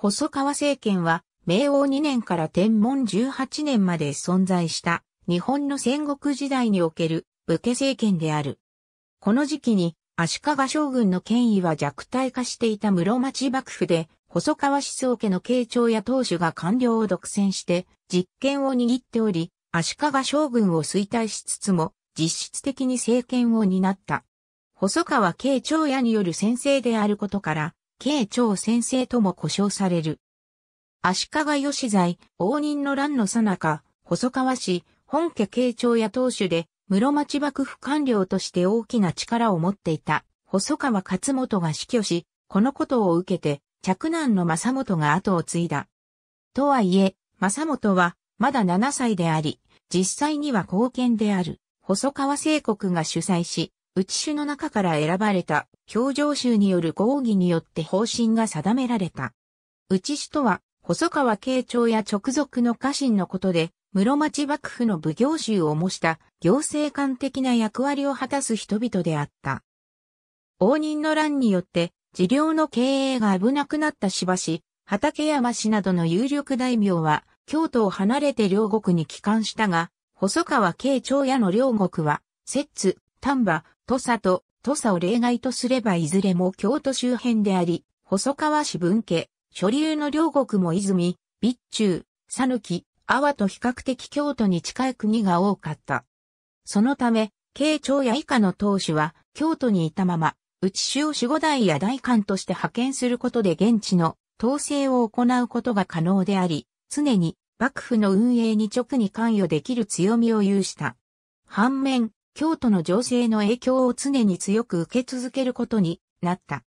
細川政権は、明王2年から天文18年まで存在した日本の戦国時代における武家政権である。この時期に足利将軍の権威は弱体化していた室町幕府で細川思想家の慶長や当主が官僚を独占して実権を握っており、足利将軍を衰退しつつも実質的に政権を担った。細川慶長屋による先生であることから、慶長先生とも呼称される。足利義在、応仁の乱の最中、細川氏、本家慶長や当主で、室町幕府官僚として大きな力を持っていた、細川勝元が死去し、このことを受けて、嫡男の正元が後を継いだ。とはいえ、正元は、まだ7歳であり、実際には貢献である、細川聖国が主催し、内種の中から選ばれた、表情集による合議によって方針が定められた。内種とは、細川慶長や直属の家臣のことで、室町幕府の奉行衆を模した行政官的な役割を果たす人々であった。応仁の乱によって、治療の経営が危なくなったしばし、畠山氏などの有力大名は、京都を離れて両国に帰還したが、細川慶長屋の両国は、摂津、丹波、土佐と土佐を例外とすればいずれも京都周辺であり、細川氏分家、所流の両国も泉、備中、讃岐、阿波と比較的京都に近い国が多かった。そのため、慶長や以下の当主は京都にいたまま、内州を守護代や代官として派遣することで現地の統制を行うことが可能であり、常に幕府の運営に直に関与できる強みを有した。反面、京都の情勢の影響を常に強く受け続けることになった。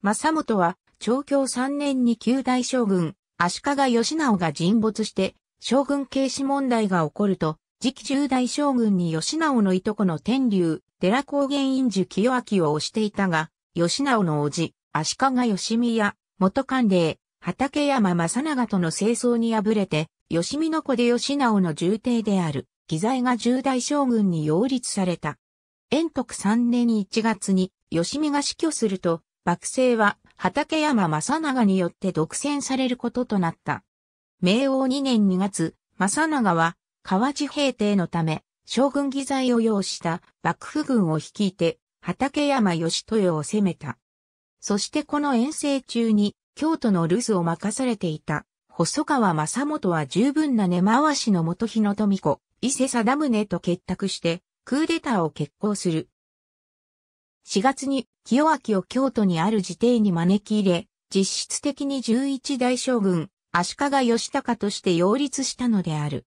正元は、長京3年に旧大将軍、足利義直が沈没して、将軍軽視問題が起こると、次期十大将軍に義直のいとこの天竜、寺高原院樹清明を推していたが、義直の叔父、足利義美や、元官令、畠山正長との清掃に敗れて、義美の子で義直の重帝である。義材が重大将軍に擁立された。延徳3年1月に吉見が死去すると、幕政は畠山正長によって独占されることとなった。明王2年2月、正長は河内平定のため、将軍義材を要した幕府軍を率いて、畠山義豊を攻めた。そしてこの遠征中に、京都の留守を任されていた、細川正元は十分な根回しの元日野富子、伊勢定宗と結託して、クーデターを決行する。4月に清明を京都にある自邸に招き入れ、実質的に11代将軍、足利義高として擁立したのである。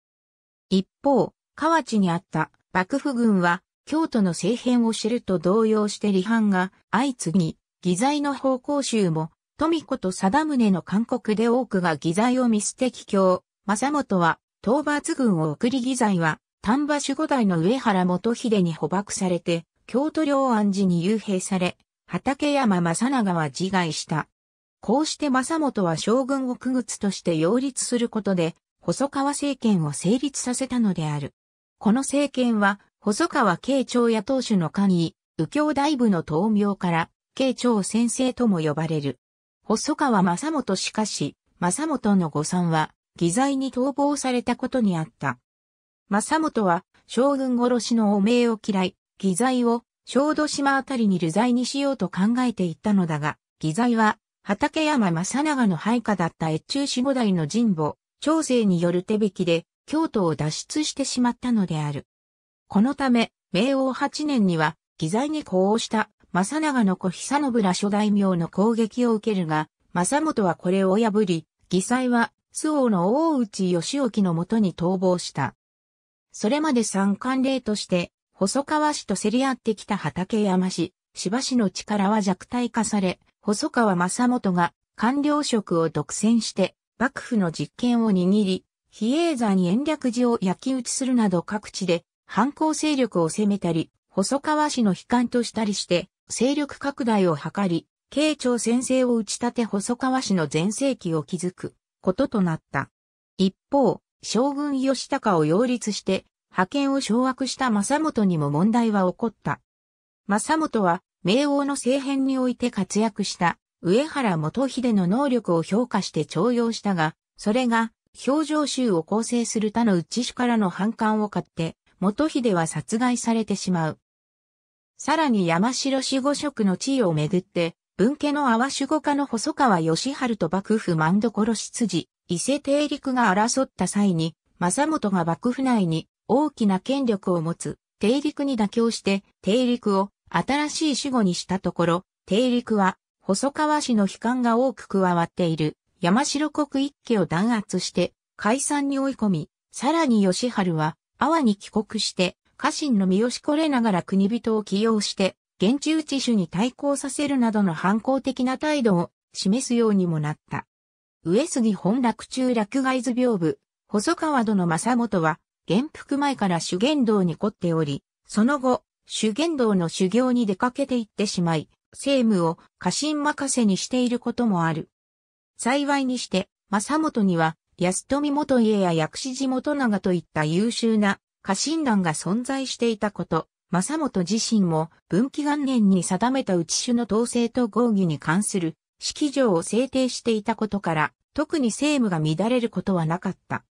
一方、河内にあった幕府軍は、京都の政変を知ると同様して離反が相次ぎ、義罪の方向衆も、富子と定宗の勧告で多くが偽罪を見捨て帰郷、正元は討伐軍を送り義罪は、丹波守護代の上原元秀に捕獲されて、京都領安寺に幽閉され、畠山正長は自害した。こうして正元は将軍を区靴として擁立することで、細川政権を成立させたのである。この政権は、細川慶長や当主の官位、右京大部の闘名から、慶長先生とも呼ばれる。細川正元しかし、正元の誤算は、偽罪に逃亡されたことにあった。正元は将軍殺しの汚名を嫌い、偽罪を小豆島あたりに流罪にしようと考えていったのだが、偽罪は畠山正長の配下だった越中四五代の神保、長生による手引きで京都を脱出してしまったのである。このため、明王八年には、偽罪に呼応した正長の子久信ら諸大名の攻撃を受けるが、正元はこれを破り、偽罪は周王の大内義興のもとに逃亡した。それまで三冠令として、細川氏と競り合ってきた畠山氏、芝氏の力は弱体化され、細川正元が官僚職を独占して、幕府の実権を握り、比叡山に延暦寺を焼き打ちするなど各地で反抗勢力を攻めたり、細川氏の悲観としたりして、勢力拡大を図り、慶長先生を打ち立て細川氏の前世紀を築く。こととなった。一方、将軍義高を擁立して、派遣を掌握した正元にも問題は起こった。正元は、明王の政変において活躍した上原元秀の能力を評価して徴用したが、それが、表情集を構成する他の内主からの反感を買って、元秀は殺害されてしまう。さらに山城死後職の地位をめぐって、文家の阿波守護家の細川義春と幕府万所執事、伊勢帝陸が争った際に、政元が幕府内に大きな権力を持つ帝陸に妥協して帝陸を新しい守護にしたところ、帝陸は細川氏の悲観が多く加わっている山城国一家を弾圧して解散に追い込み、さらに義春は阿波に帰国して家臣の身をしこれながら国人を起用して現地主に対抗させるなどの反抗的な態度を示すようにもなった。上杉本落中落外図屏風、細川殿正元は、元服前から修験道に凝っており、その後、修験道の修行に出かけて行ってしまい、政務を家臣任せにしていることもある。幸いにして、正元には、安富元家や薬師寺元長といった優秀な家臣団が存在していたこと、正元自身も分岐元年に定めた内種の統制と合議に関する式条を制定していたことから、特に政務が乱れることはなかった。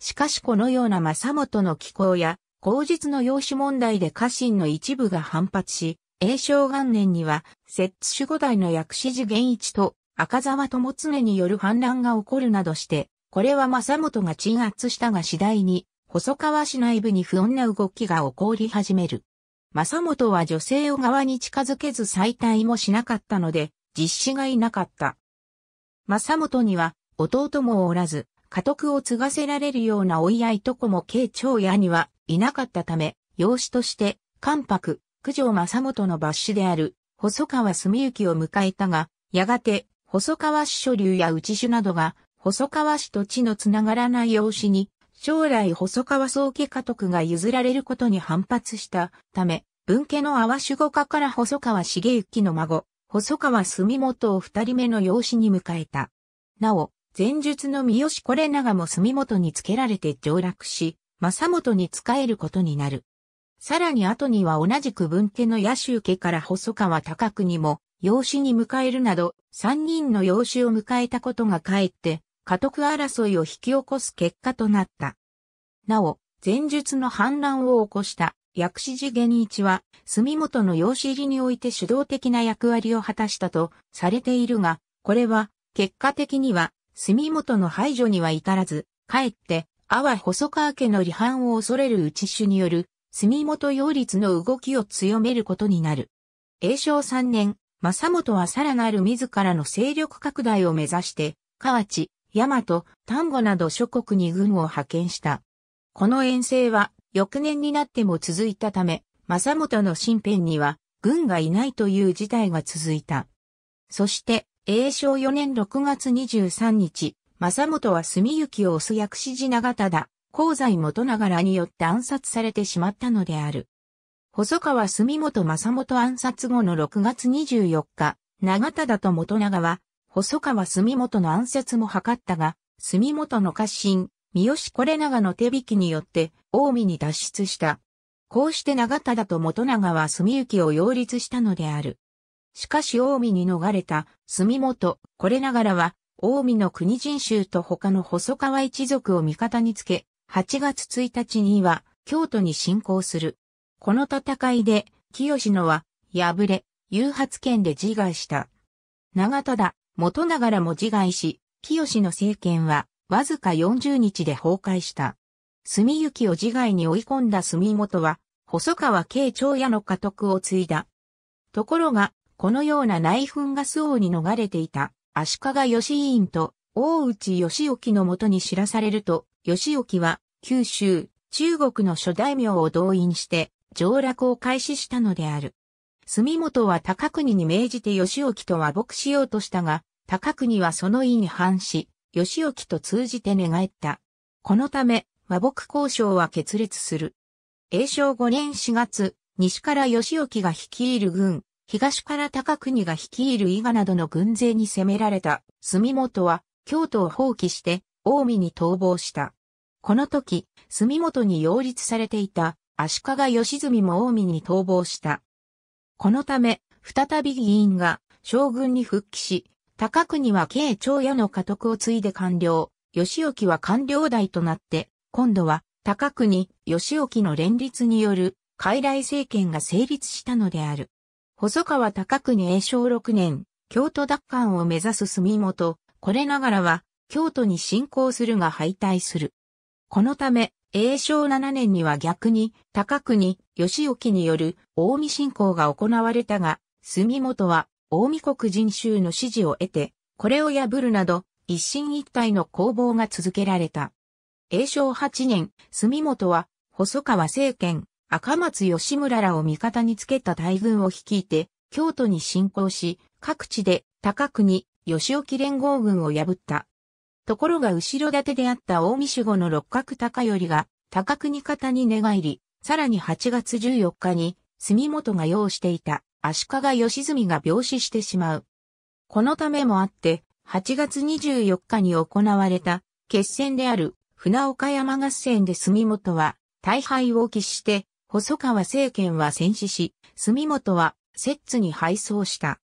しかしこのような正元の気候や、口実の養子問題で家臣の一部が反発し、栄正元年には、摂津守護代の薬師寺源一と赤沢友常による反乱が起こるなどして、これは正元が鎮圧したが次第に、細川市内部に不穏な動きが起こり始める。正本は女性を側に近づけず再退もしなかったので、実施がいなかった。正本には弟もおらず、家督を継がせられるような追い合いとこも慶長屋にはいなかったため、養子として、関白、九条正本の抜子である、細川住之を迎えたが、やがて、細川氏所流や内種などが、細川氏と地のつながらない養子に将来細川宗家家督が譲られることに反発したため、文家の淡守護家から細川茂之の孫、細川住元を二人目の養子に迎えた。なお、前述の三好これ長も住元につけられて上洛し、正元に仕えることになる。さらに後には同じく文家の野州家から細川高国にも養子に迎えるなど、三人の養子を迎えたことがかえって、家督争いを引き起こす結果となった。なお、前述の反乱を起こした薬師寺源一は、住元の養子入りにおいて主導的な役割を果たしたとされているが、これは、結果的には、住元の排除には至らず、かえって、阿波細川家の離反を恐れる内主による、住元擁立の動きを強めることになる。永正3年、正元はさらなる自らの勢力拡大を目指して、河内、ヤマト、丹後など諸国に軍を派遣した。この遠征は翌年になっても続いたため、正元の身辺には軍がいないという事態が続いた。そして、永正4年6月23日、正元は住行を押す薬師寺長忠、香西元長らによって暗殺されてしまったのである。細川住元正元暗殺後の6月24日、長忠と元長は細川住元の暗殺も図ったが、住元の家臣、三好これ長の手引きによって、近江に脱出した。こうして長忠と元長は住行を擁立したのである。しかし近江に逃れた住元、これながらは、近江の国人衆と他の細川一族を味方につけ、8月1日には京都に侵攻する。この戦いで、清野は、敗れ、誘発権で自害した。長忠、元ながらも自害し、清の政権は、わずか40日で崩壊した。住行を自害に追い込んだ住元は、細川慶長屋の家督を継いだ。ところが、このような内紛が周王に逃れていた、足利義院と大内義興のもとに知らされると、義興は九州、中国の諸大名を動員して、上落を開始したのである。住元は高国に命じて義興と和睦しようとしたが、高国はその意に反し、義沖と通じて寝返った。このため、和睦交渉は決裂する。永正5年4月、西から義沖が率いる軍、東から高国が率いる伊賀などの軍勢に攻められた、住本は、京都を放棄して、近江に逃亡した。この時、住本に擁立されていた、足利義澄も近江に逃亡した。このため、再び議員が、将軍に復帰し、高国は慶長屋の家督を継いで官僚、義興は官僚代となって、今度は高国、義興の連立による傀儡政権が成立したのである。細川高国永正6年、京都奪還を目指す住本、これながらは、京都に侵攻するが敗退する。このため、永正7年には逆に、高国、義興による近江侵攻が行われたが、住本は大見国人衆の支持を得て、これを破るなど、一進一退の攻防が続けられた。永正8年、住本は、細川政権、赤松義村らを味方につけた大軍を率いて、京都に侵攻し、各地で高国、吉沖連合軍を破った。ところが後ろ盾であった大見守護の六角高頼が、高国方に寝返り、さらに8月14日に、住本が用していた足利義澄が病死してしまう。このためもあって、8月24日に行われた決戦である船岡山合戦で住本は大敗を喫して、細川政権は戦死し、住本は摂津に敗走した。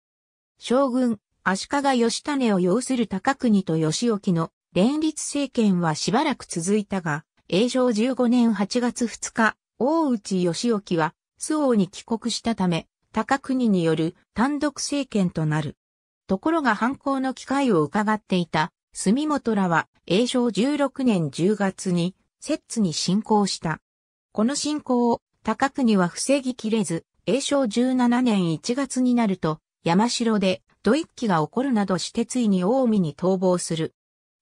将軍、足利義種を擁する高国と義沖の連立政権はしばらく続いたが、永正15年8月2日、大内義沖は、周王に帰国したため、高国による単独政権となる。ところが犯行の機会を伺っていた、住本らは、永正16年10月に、摂津に侵攻した。この侵攻を、高国は防ぎきれず、永正17年1月になると、山城で、土一揆が起こるなどしてついに大海に逃亡する。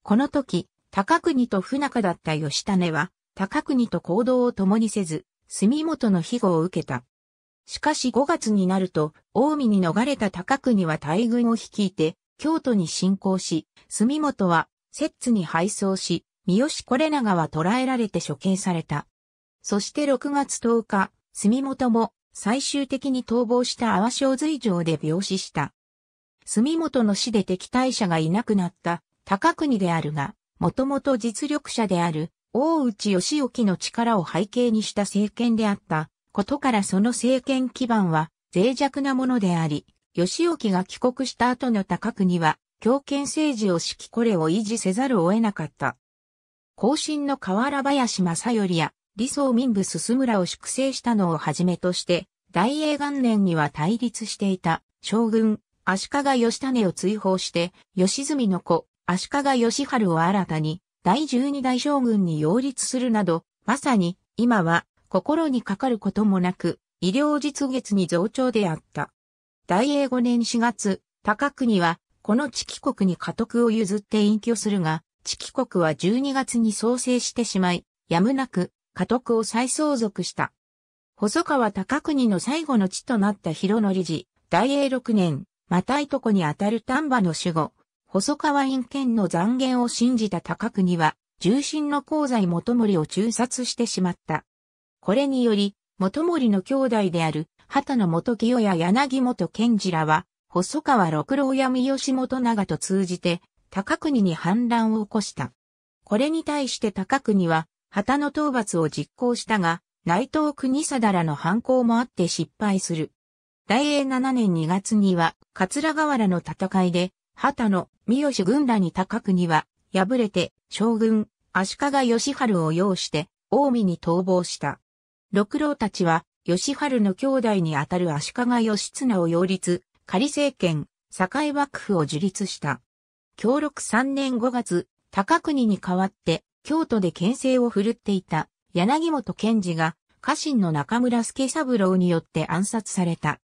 この時、高国と不仲だった吉種は、高国と行動を共にせず、住本の庇護を受けた。しかし5月になると、近江に逃れた高国は大軍を率いて、京都に侵攻し、住本は、摂津に敗走し、三好これ長は捕らえられて処刑された。そして6月10日、住本も最終的に逃亡した阿波小随城で病死した。住本の死で敵対者がいなくなった高国であるが、もともと実力者である大内義興の力を背景にした政権であったことからその政権基盤は脆弱なものであり、義興が帰国した後の高国は、強権政治を指揮これを維持せざるを得なかった。後進の河原林正頼や、理想民部進村を粛清したのをはじめとして、大英元年には対立していた将軍、足利義種を追放して、義住の子、足利義春を新たに、第十二代将軍に擁立するなど、まさに、今は、心にかかることもなく、医療実月に増長であった。大英5年4月、高国は、この地帰国に家督を譲って隠居するが、地帰国は12月に創生してしまい、やむなく、家督を再相続した。細川高国の最後の地となった広則寺、大英6年、またいとこにあたる丹波の守護、細川院権の残言を信じた高国は、重心の功罪元森を中殺してしまった。これにより、元森の兄弟である、畑野元清や柳本健治らは、細川六郎や三好元長と通じて、高国に反乱を起こした。これに対して高国は、旗の討伐を実行したが、内藤国貞らの反抗もあって失敗する。大英7年2月には、桂河原の戦いで、旗の三好軍らに高国は、敗れて、将軍、足利義春を擁して、近江に逃亡した。六郎たちは、吉春の兄弟にあたる足利義綱を擁立、仮政権、堺幕府を樹立した。協力3年5月、高国に代わって、京都で牽制を振るっていた、柳本賢治が、家臣の中村助三郎によって暗殺された。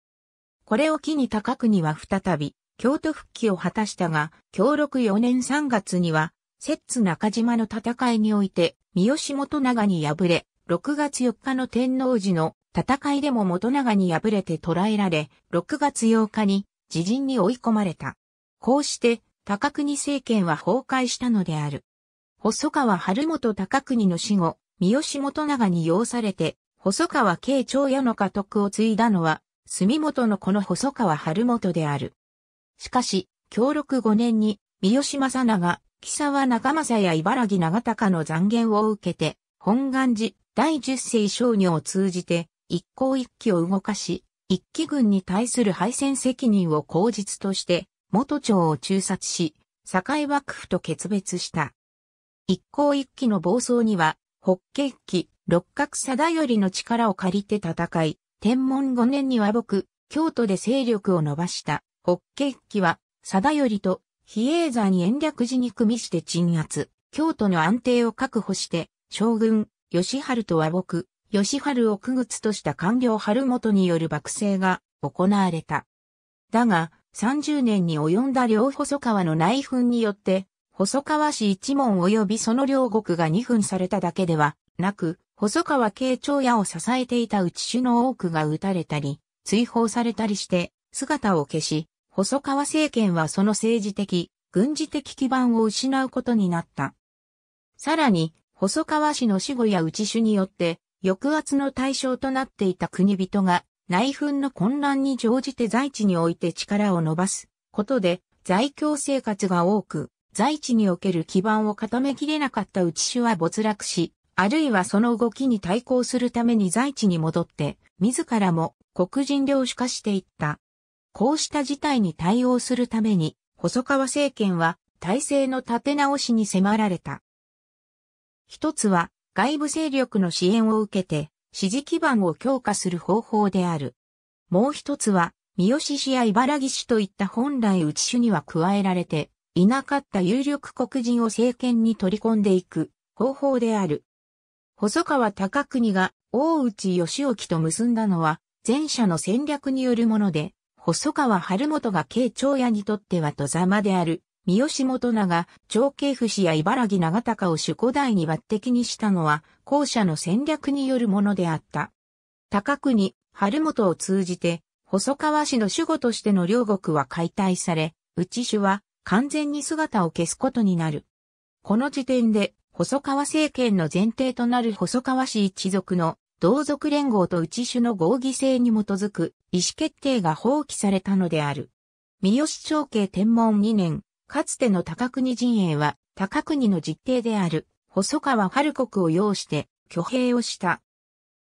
これを機に高国は再び、京都復帰を果たしたが、協力4年3月には、摂津中島の戦いにおいて、三好元長に敗れ、6月4日の天皇寺の戦いでも元長に敗れて捕らえられ、6月8日に自陣に追い込まれた。こうして、高国政権は崩壊したのである。細川春元高国の死後、三好元長に要されて、細川慶長屋の家督を継いだのは、住元のこの細川春元である。しかし、協力5年に、三好正長、木沢中正や茨城長高の残言を受けて、本願寺、第十世商女を通じて、一向一揆を動かし、一揆軍に対する敗戦責任を口実として、元町を中殺し、堺幕府と決別した。一向一揆の暴走には、北景揆、六角貞頼の力を借りて戦い、天文五年に和睦、京都で勢力を伸ばした、北景揆は、貞頼と比叡山延暦寺に組みして鎮圧、京都の安定を確保して、将軍、吉春と和睦、吉春を区別とした官僚春元による幕政が行われた。だが、30年に及んだ両細川の内紛によって、細川氏一門及びその両国が二分されただけではなく、細川慶長屋を支えていた内首の多くが撃たれたり、追放されたりして、姿を消し、細川政権はその政治的、軍事的基盤を失うことになった。さらに、細川氏の死後や内種によって、抑圧の対象となっていた国人が、内紛の混乱に乗じて在地において力を伸ばすことで、在京生活が多く、在地における基盤を固めきれなかった内種は没落し、あるいはその動きに対抗するために在地に戻って、自らも黒人領主化していった。こうした事態に対応するために、細川政権は体制の立て直しに迫られた。一つは外部勢力の支援を受けて支持基盤を強化する方法である。もう一つは三好市や茨城市といった本来内種には加えられていなかった有力黒人を政権に取り込んでいく方法である。細川隆国が大内義興と結んだのは前者の戦略によるもので、細川晴元が慶長屋にとっては戸様である三好元長、長慶府氏や茨城長高を守護代に抜擢にしたのは、後者の戦略によるものであった。高国、春元を通じて、細川氏の守護としての両国は解体され、内主は完全に姿を消すことになる。この時点で、細川政権の前提となる細川氏一族の同族連合と内主の合議制に基づく意思決定が放棄されたのである。三好長慶天文2年、かつての高国陣営は、高国の実弟である、細川春国を擁して、挙兵をした。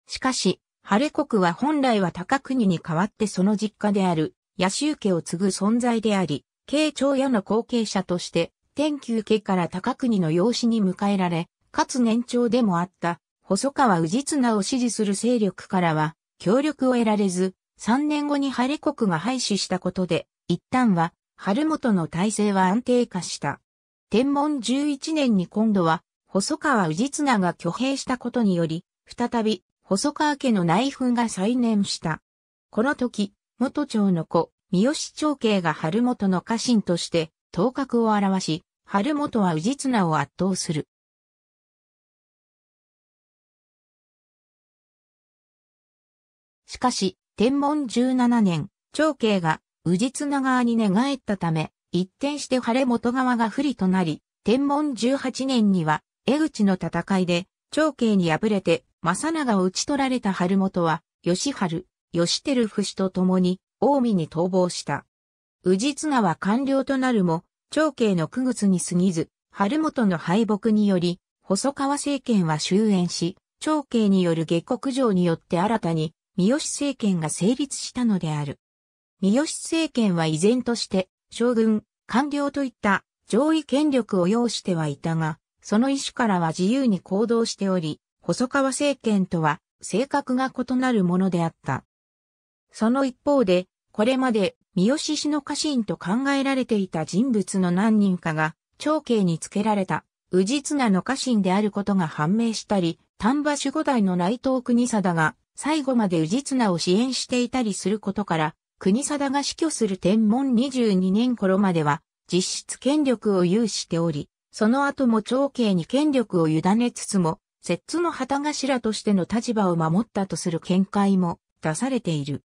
しかし、晴国は本来は高国に代わってその実家である、野州家を継ぐ存在であり、慶長屋の後継者として、天球家から高国の養子に迎えられ、かつ年長でもあった、細川氏綱を支持する勢力からは、協力を得られず、3年後に晴国が廃止したことで、一旦は春元の体制は安定化した。天文11年に今度は、細川氏綱が挙兵したことにより、再び、細川家の内紛が再燃した。この時、元長の子、三好長慶が春元の家臣として、頭角を表し、春元は氏綱を圧倒する。しかし、天文17年、長慶が治綱側に寝返ったため、一転して晴れ元側が不利となり、天文18年には、江口の戦いで、長慶に敗れて、正長を討ち取られた晴元は、吉春、吉照夫子と共に、近江に逃亡した。治綱は官僚となるも、長慶の九月に過ぎず、春元の敗北により、細川政権は終焉し、長慶による下国上によって新たに、三好政権が成立したのである。三好政権は依然として、将軍、官僚といった上位権力を要してはいたが、その意思からは自由に行動しており、細川政権とは性格が異なるものであった。その一方で、これまで三好氏の家臣と考えられていた人物の何人かが、長兄につけられた、宇治綱の家臣であることが判明したり、丹波守護代の内藤国貞が、最後まで宇治綱を支援していたりすることから、国定が死去する天文22年頃までは、実質権力を有しており、その後も長兄に権力を委ねつつも、摂津の旗頭としての立場を守ったとする見解も出されている。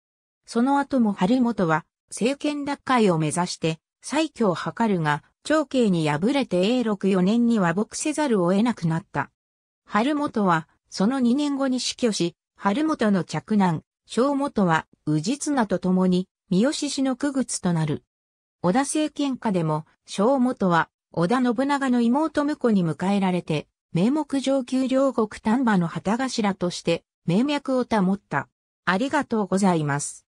その後も春元は政権奪回を目指して再挙を図るが、長兄に敗れて永禄4年に和睦せざるを得なくなった。春元はその2年後に死去し、春元の嫡男、小元は氏綱と共に、三好氏の区靴となる。織田政権下でも、小元は、織田信長の妹婿に迎えられて、名目上級両国丹波の旗頭として、名脈を保った。ありがとうございます。